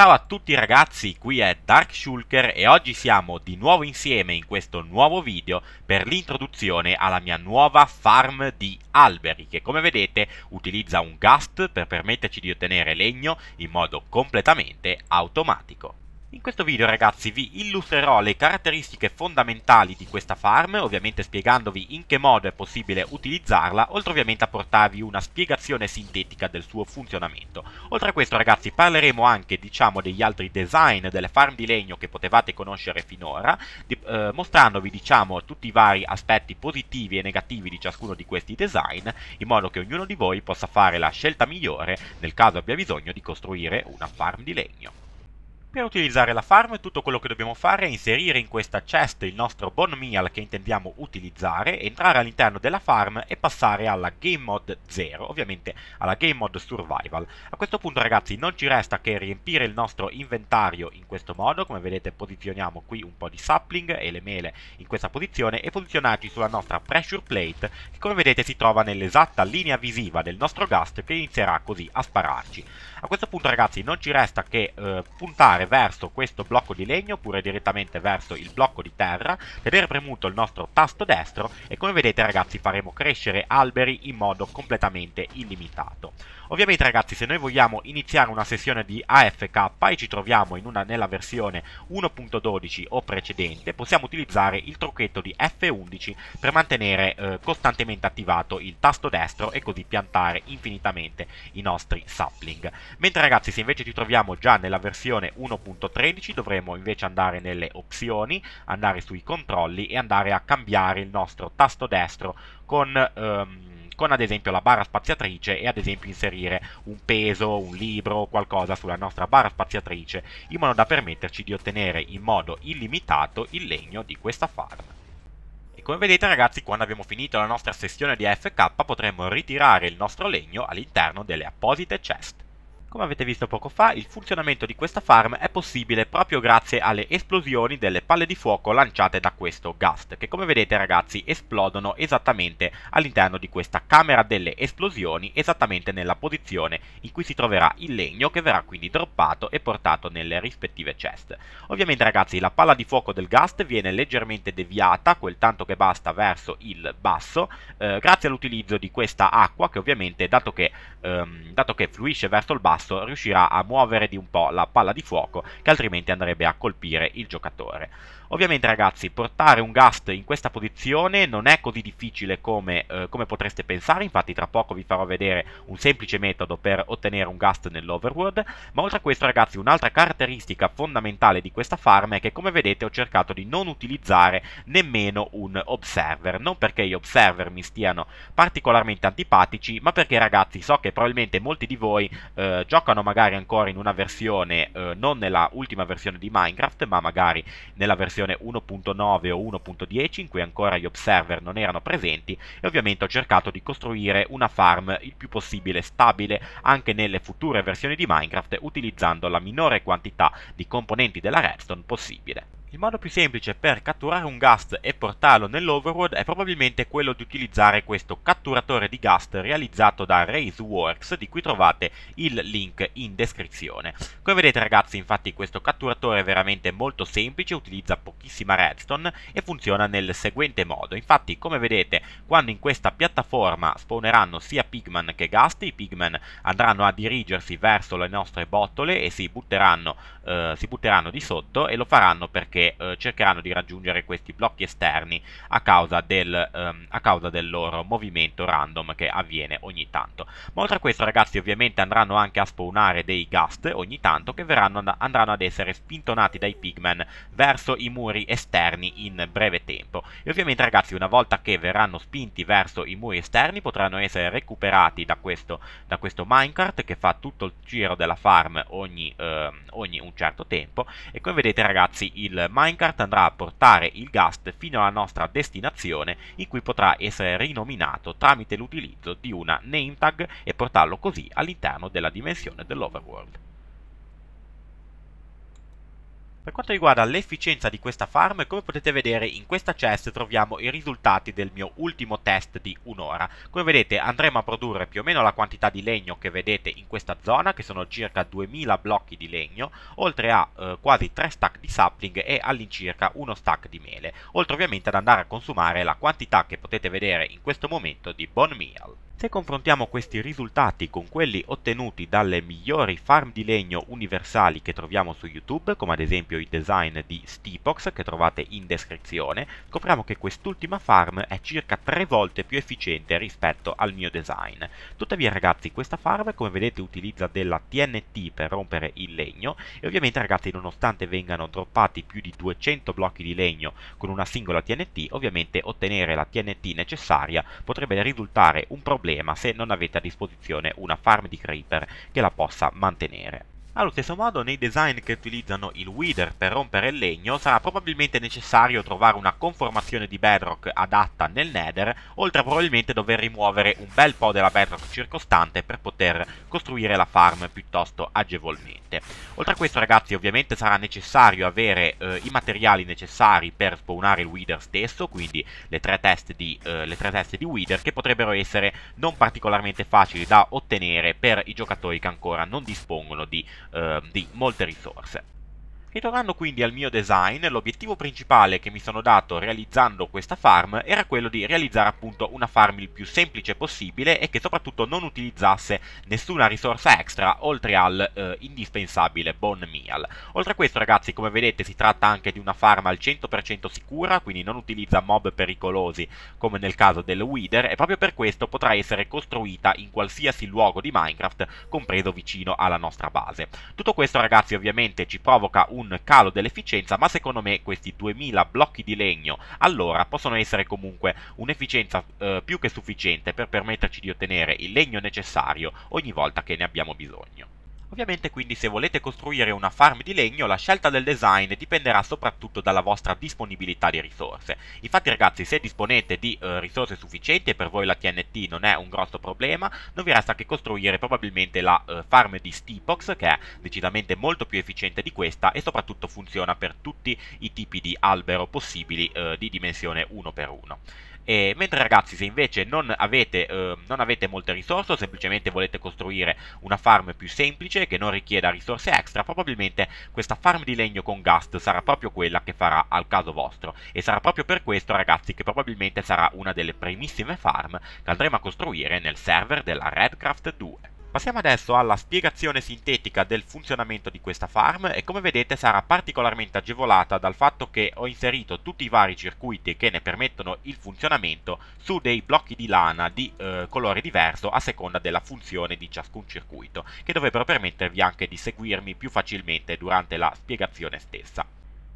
Ciao a tutti ragazzi, qui è Dark Shulker e oggi siamo di nuovo insieme in questo nuovo video per l'introduzione alla mia nuova farm di alberi che come vedete utilizza un gust per permetterci di ottenere legno in modo completamente automatico. In questo video ragazzi vi illustrerò le caratteristiche fondamentali di questa farm, ovviamente spiegandovi in che modo è possibile utilizzarla, oltre ovviamente a portarvi una spiegazione sintetica del suo funzionamento. Oltre a questo ragazzi parleremo anche diciamo degli altri design delle farm di legno che potevate conoscere finora, di, eh, mostrandovi diciamo tutti i vari aspetti positivi e negativi di ciascuno di questi design, in modo che ognuno di voi possa fare la scelta migliore nel caso abbia bisogno di costruire una farm di legno. Per utilizzare la farm tutto quello che dobbiamo fare è inserire in questa chest il nostro bone meal che intendiamo utilizzare, entrare all'interno della farm e passare alla game mode 0, ovviamente alla game mode survival. A questo punto ragazzi non ci resta che riempire il nostro inventario in questo modo, come vedete posizioniamo qui un po' di sapling e le mele in questa posizione e posizionarci sulla nostra pressure plate che come vedete si trova nell'esatta linea visiva del nostro ghast che inizierà così a spararci. A questo punto ragazzi non ci resta che eh, puntare andare verso questo blocco di legno oppure direttamente verso il blocco di terra, tenere premuto il nostro tasto destro e come vedete ragazzi faremo crescere alberi in modo completamente illimitato. Ovviamente ragazzi se noi vogliamo iniziare una sessione di AFK e ci troviamo una, nella versione 1.12 o precedente, possiamo utilizzare il trucchetto di F11 per mantenere eh, costantemente attivato il tasto destro e così piantare infinitamente i nostri sapling. Mentre ragazzi se invece ci troviamo già nella versione 1.12 1.13 dovremo invece andare nelle opzioni, andare sui controlli e andare a cambiare il nostro tasto destro con... Um, con ad esempio la barra spaziatrice e ad esempio inserire un peso, un libro, o qualcosa sulla nostra barra spaziatrice in modo da permetterci di ottenere in modo illimitato il legno di questa farm. E come vedete ragazzi quando abbiamo finito la nostra sessione di AFK potremo ritirare il nostro legno all'interno delle apposite chest. Come avete visto poco fa, il funzionamento di questa farm è possibile proprio grazie alle esplosioni delle palle di fuoco lanciate da questo Gust, che come vedete ragazzi esplodono esattamente all'interno di questa camera delle esplosioni, esattamente nella posizione in cui si troverà il legno, che verrà quindi droppato e portato nelle rispettive chest. Ovviamente ragazzi la palla di fuoco del Gust viene leggermente deviata, quel tanto che basta, verso il basso, eh, grazie all'utilizzo di questa acqua che ovviamente, dato che, ehm, dato che fluisce verso il basso, contrasto riuscirà a muovere di un po' la palla di fuoco che altrimenti andrebbe a colpire il giocatore. Ovviamente ragazzi, portare un Gast in questa posizione non è così difficile come, eh, come potreste pensare, infatti tra poco vi farò vedere un semplice metodo per ottenere un Gast nell'Overworld, ma oltre a questo ragazzi un'altra caratteristica fondamentale di questa farm è che come vedete ho cercato di non utilizzare nemmeno un Observer, non perché gli Observer mi stiano particolarmente antipatici, ma perché ragazzi so che probabilmente molti di voi eh, giocano magari ancora in una versione, eh, non nella ultima versione di Minecraft, ma magari nella versione versione 1.9 o 1.10 in cui ancora gli observer non erano presenti e ovviamente ho cercato di costruire una farm il più possibile stabile anche nelle future versioni di Minecraft utilizzando la minore quantità di componenti della redstone possibile. Il modo più semplice per catturare un Gast e portarlo nell'Overworld è probabilmente quello di utilizzare questo catturatore di Gast realizzato da RaiseWorks, di cui trovate il link in descrizione. Come vedete ragazzi, infatti questo catturatore è veramente molto semplice, utilizza pochissima redstone e funziona nel seguente modo. Infatti, come vedete, quando in questa piattaforma spawneranno sia Pigman che Gast, i Pigman andranno a dirigersi verso le nostre bottole e si butteranno, eh, si butteranno di sotto e lo faranno perché che eh, cercheranno di raggiungere questi blocchi esterni a causa, del, ehm, a causa, del, loro movimento random che avviene ogni tanto. Ma oltre a questo ragazzi ovviamente andranno anche a spawnare dei ghast ogni tanto che verranno, andranno ad essere spintonati dai pigmen verso i muri esterni in breve tempo. E ovviamente ragazzi una volta che verranno spinti verso i muri esterni potranno essere recuperati da questo, da questo minecart che fa tutto il giro della farm ogni, eh, ogni un certo tempo. E come vedete ragazzi il Minecraft andrà a portare il gas fino alla nostra destinazione in cui potrà essere rinominato tramite l'utilizzo di una name tag e portarlo così all'interno della dimensione dell'overworld. Per quanto riguarda l'efficienza di questa farm, come potete vedere in questa chest troviamo i risultati del mio ultimo test di un'ora. Come vedete andremo a produrre più o meno la quantità di legno che vedete in questa zona, che sono circa 2000 blocchi di legno, oltre a eh, quasi 3 stack di sapling e all'incirca 1 stack di mele, oltre ovviamente ad andare a consumare la quantità che potete vedere in questo momento di bone meal. Se confrontiamo questi risultati con quelli ottenuti dalle migliori farm di legno universali che troviamo su YouTube, come ad esempio il design di Steepox che trovate in descrizione, scopriamo che quest'ultima farm è circa tre volte più efficiente rispetto al mio design. Tuttavia ragazzi, questa farm come vedete utilizza della TNT per rompere il legno e ovviamente ragazzi nonostante vengano droppati più di 200 blocchi di legno con una singola TNT, ovviamente ottenere la TNT necessaria potrebbe risultare un problema problema se non avete a disposizione una farm di creeper che la possa mantenere. Allo stesso modo, nei design che utilizzano il wither per rompere il legno, sarà probabilmente necessario trovare una conformazione di bedrock adatta nel nether, oltre a probabilmente dover rimuovere un bel po' della bedrock circostante per poter costruire la farm piuttosto agevolmente. Oltre a questo ragazzi, ovviamente sarà necessario avere eh, i materiali necessari per spawnare il wither stesso, quindi le tre, teste di, eh, le tre teste di wither, che potrebbero essere non particolarmente facili da ottenere per i giocatori che ancora non dispongono di eh, di molte risorse. Ritornando quindi al mio design, l'obiettivo principale che mi sono dato realizzando questa farm era quello di realizzare appunto una farm il più semplice possibile e che soprattutto non utilizzasse nessuna risorsa extra oltre al eh, indispensabile Bone Meal. Oltre a questo ragazzi come vedete si tratta anche di una farm al 100% sicura, quindi non utilizza mob pericolosi come nel caso del Wither e proprio per questo potrà essere costruita in qualsiasi luogo di Minecraft, compreso vicino alla nostra base. Tutto questo ragazzi ovviamente ci provoca un un calo dell'efficienza, ma secondo me questi 2000 blocchi di legno allora possono essere comunque un'efficienza eh, più che sufficiente per permetterci di ottenere il legno necessario ogni volta che ne abbiamo bisogno. Ovviamente quindi se volete costruire una farm di legno la scelta del design dipenderà soprattutto dalla vostra disponibilità di risorse. Infatti ragazzi se disponete di eh, risorse sufficienti e per voi la TNT non è un grosso problema, non vi resta che costruire probabilmente la eh, farm di Steepox che è decisamente molto più efficiente di questa e soprattutto funziona per tutti i tipi di albero possibili eh, di dimensione 1x1. E, mentre ragazzi se invece non avete, eh, non avete molte risorse o semplicemente volete costruire una farm più semplice che non richieda risorse extra, probabilmente questa farm di legno con gust sarà proprio quella che farà al caso vostro. E sarà proprio per questo ragazzi che probabilmente sarà una delle primissime farm che andremo a costruire nel server della Redcraft 2. Passiamo adesso alla spiegazione sintetica del funzionamento di questa farm e come vedete sarà particolarmente agevolata dal fatto che ho inserito tutti i vari circuiti che ne permettono il funzionamento su dei blocchi di lana di eh, colore diverso a seconda della funzione di ciascun circuito che dovrebbero permettervi anche di seguirmi più facilmente durante la spiegazione stessa.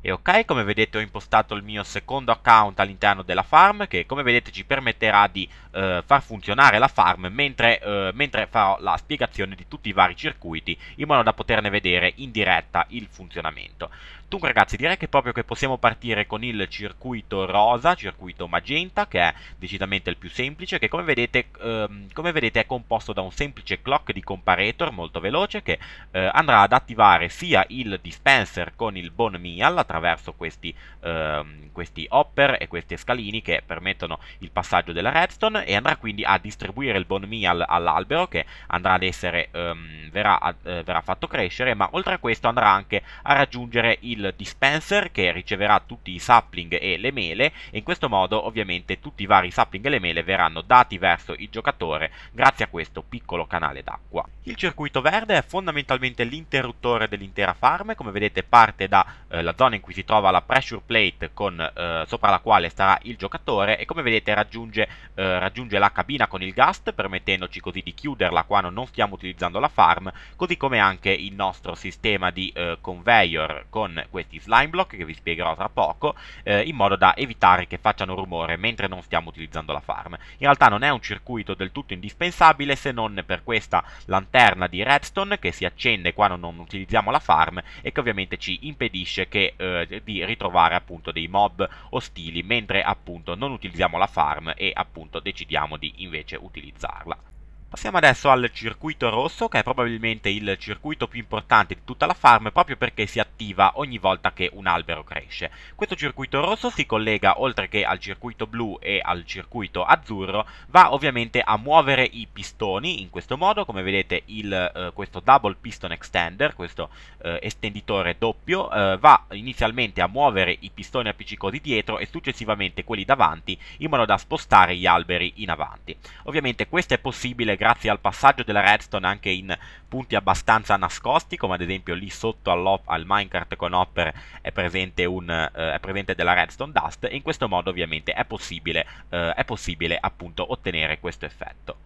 E ok, come vedete ho impostato il mio secondo account all'interno della farm che come vedete ci permetterà di eh, far funzionare la farm mentre, eh, mentre, farò la spiegazione di tutti i vari circuiti in modo da poterne vedere in diretta il funzionamento. Dunque ragazzi direi che proprio che possiamo partire con il circuito rosa, circuito magenta che è decisamente il più semplice che come vedete, ehm, come vedete è composto da un semplice clock di comparator molto veloce che eh, andrà ad attivare sia il dispenser con il bone meal attraverso questi, ehm, questi hopper e questi scalini che permettono il passaggio della redstone e andrà quindi a distribuire il bone meal all'albero che andrà ad essere, ehm, verrà, ad, eh, verrà fatto crescere ma oltre a questo andrà anche a raggiungere il il dispenser che riceverà tutti i sapling e le mele e in questo modo ovviamente tutti i vari sapling e le mele verranno dati verso il giocatore grazie a questo piccolo canale d'acqua. Il circuito verde è fondamentalmente l'interruttore dell'intera farm, come vedete parte dalla eh, zona in cui si trova la pressure plate con, eh, sopra la quale starà il giocatore e come vedete raggiunge, eh, raggiunge la cabina con il gust permettendoci così di chiuderla quando non stiamo utilizzando la farm, così come anche il nostro sistema di eh, conveyor con questi slime block che vi spiegherò tra poco, eh, in modo da evitare che facciano rumore mentre non stiamo utilizzando la farm. In realtà non è un circuito del tutto indispensabile se non per questa lanterna di redstone che si accende quando non utilizziamo la farm e che ovviamente ci impedisce che, eh, di ritrovare appunto dei mob ostili mentre appunto non utilizziamo la farm e appunto decidiamo di invece utilizzarla. Passiamo adesso al circuito rosso che è probabilmente il circuito più importante di tutta la farm proprio perché si attiva ogni volta che un albero cresce. Questo circuito rosso si collega oltre che al circuito blu e al circuito azzurro, va ovviamente a muovere i pistoni in questo modo, come vedete il, eh, questo double piston extender, questo eh, estenditore doppio, eh, va inizialmente a muovere i pistoni appiccicosi dietro e successivamente quelli davanti in modo da spostare gli alberi in avanti. Ovviamente questo è possibile grazie grazie al passaggio della redstone anche in punti abbastanza nascosti, come ad esempio lì sotto al minecart con Hopper è presente, un, eh, è presente, della redstone dust, e in questo modo ovviamente è possibile, eh, è possibile appunto ottenere questo effetto.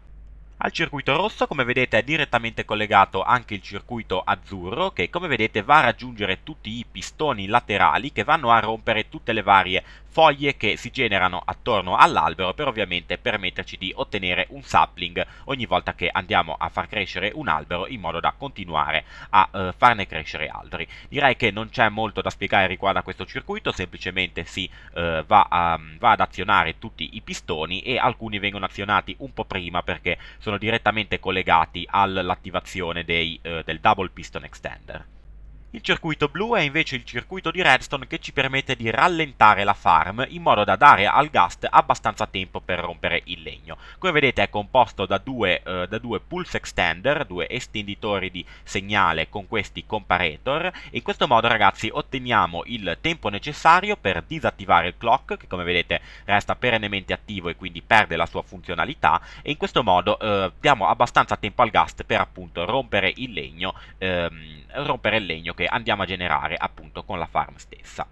Al circuito rosso come vedete è direttamente collegato anche il circuito azzurro che come vedete va a raggiungere tutti i pistoni laterali che vanno a rompere tutte le varie foglie che si generano attorno all'albero per ovviamente permetterci di ottenere un sapling ogni volta che andiamo a far crescere un albero in modo da continuare a eh, farne crescere altri. Direi che non c'è molto da spiegare riguardo a questo circuito, semplicemente si eh, va, a, va ad azionare tutti i pistoni e alcuni vengono azionati un po' prima perché sono direttamente collegati all'attivazione eh, del double piston extender. Il circuito blu è invece il circuito di redstone che ci permette di rallentare la farm in modo da dare al gast abbastanza tempo per rompere il legno. Come vedete è composto da due, eh, da due pulse extender, due estenditori di segnale con questi comparator in questo modo ragazzi otteniamo il tempo necessario per disattivare il clock che come vedete resta perennemente attivo e quindi perde la sua funzionalità e in questo modo eh, diamo abbastanza tempo al gast per appunto rompere il legno, ehm, rompere il legno che andiamo a generare appunto con la farm stessa.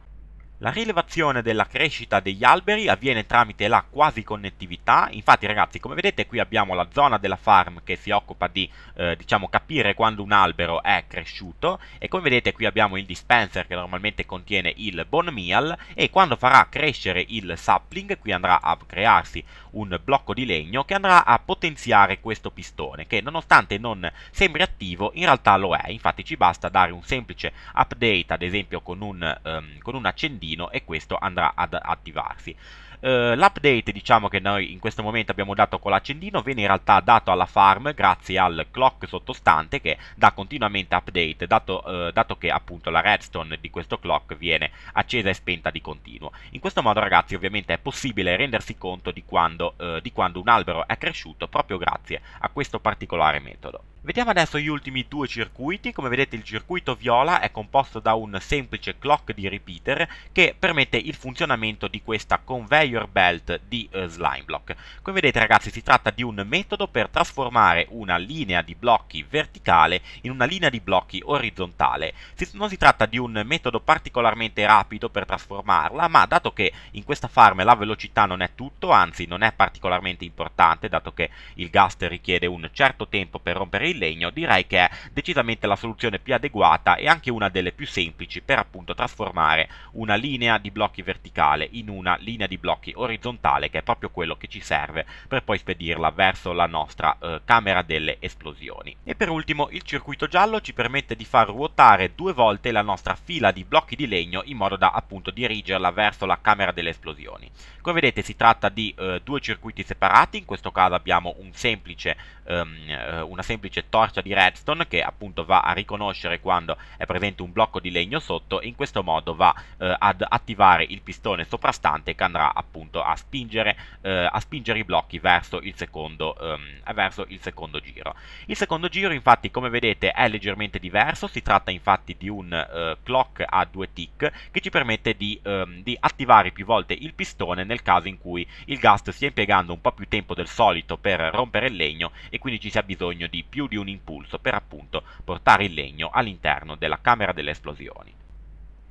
La rilevazione della crescita degli alberi avviene tramite la quasi connettività, infatti ragazzi come vedete qui abbiamo la zona della farm che si occupa di eh, diciamo capire quando un albero è cresciuto e come vedete qui abbiamo il dispenser che normalmente contiene il bone meal e quando farà crescere il sapling qui andrà a crearsi un blocco di legno che andrà a potenziare questo pistone che nonostante non sembri attivo in realtà lo è, infatti ci basta dare un semplice update ad esempio con un, um, con un accendino e questo andrà ad attivarsi. Eh, l'update diciamo che noi in questo momento abbiamo dato con l'accendino viene in realtà dato alla farm grazie al clock sottostante che dà continuamente update dato, eh, dato che appunto la redstone di questo clock viene accesa e spenta di continuo. In questo modo ragazzi ovviamente è possibile rendersi conto di quando, eh, di quando un albero è cresciuto proprio grazie a questo particolare metodo. Vediamo adesso gli ultimi due circuiti, come vedete il circuito viola è composto da un semplice clock di repeater che permette il funzionamento di questa conveyor belt di eh, slime block. Come vedete ragazzi si tratta di un metodo per trasformare una linea di blocchi verticale in una linea di blocchi orizzontale. Si, non si tratta di un metodo particolarmente rapido per trasformarla, ma dato che in questa farm la velocità non è tutto, anzi non è particolarmente importante, dato che il gas richiede un certo tempo per rompere il in legno direi che è decisamente la soluzione più adeguata e anche una delle più semplici per appunto trasformare una linea di blocchi verticale in una linea di blocchi orizzontale che è proprio quello che ci serve per poi spedirla verso la nostra eh, camera delle esplosioni. E per ultimo il circuito giallo ci permette di far ruotare due volte la nostra fila di blocchi di legno in modo da appunto dirigerla verso la camera delle esplosioni. Come vedete si tratta di eh, due circuiti separati, in questo caso abbiamo un semplice, um, una semplice torcia di redstone che appunto va a riconoscere quando è presente un blocco di legno sotto e in questo modo va eh, ad attivare il pistone soprastante che andrà appunto a spingere, eh, a spingere i blocchi verso il, secondo, ehm, verso il secondo giro. Il secondo giro infatti come vedete è leggermente diverso, si tratta infatti di un eh, clock a due tick che ci permette di, ehm, di attivare più volte il pistone nel caso in cui il gas stia impiegando un po' più tempo del solito per rompere il legno e quindi ci sia bisogno di più di un impulso per appunto portare il legno all'interno della camera delle esplosioni.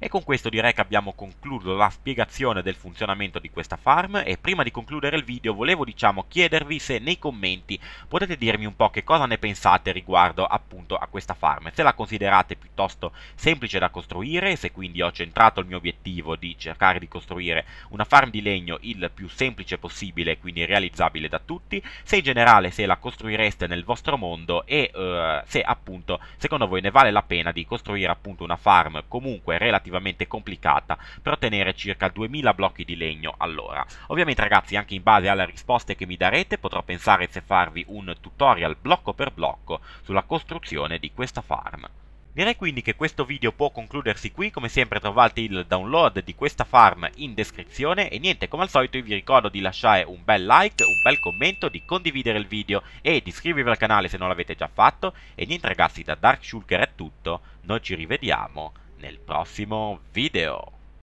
E con questo direi che abbiamo concluso la spiegazione del funzionamento di questa farm e prima di concludere il video volevo diciamo chiedervi se nei commenti potete dirmi un po' che cosa ne pensate riguardo appunto a questa farm, se la considerate piuttosto semplice da costruire, se quindi ho centrato il mio obiettivo di cercare di costruire una farm di legno il più semplice possibile, quindi realizzabile da tutti, se in generale se la costruireste nel vostro mondo e uh, se appunto secondo voi ne vale la pena di costruire appunto una farm comunque relativamente relativamente complicata per ottenere circa 2000 blocchi di legno all'ora. Ovviamente ragazzi anche in base alle risposte che mi darete potrò pensare se farvi un tutorial blocco per blocco sulla costruzione di questa farm. Direi quindi che questo video può concludersi qui, come sempre trovate il download di questa farm in descrizione e niente, come al solito vi ricordo di lasciare un bel like, un bel commento, di condividere il video e di iscrivervi al canale se non l'avete già fatto e niente ragazzi, da Dark Shulker è tutto, noi ci rivediamo nel prossimo video.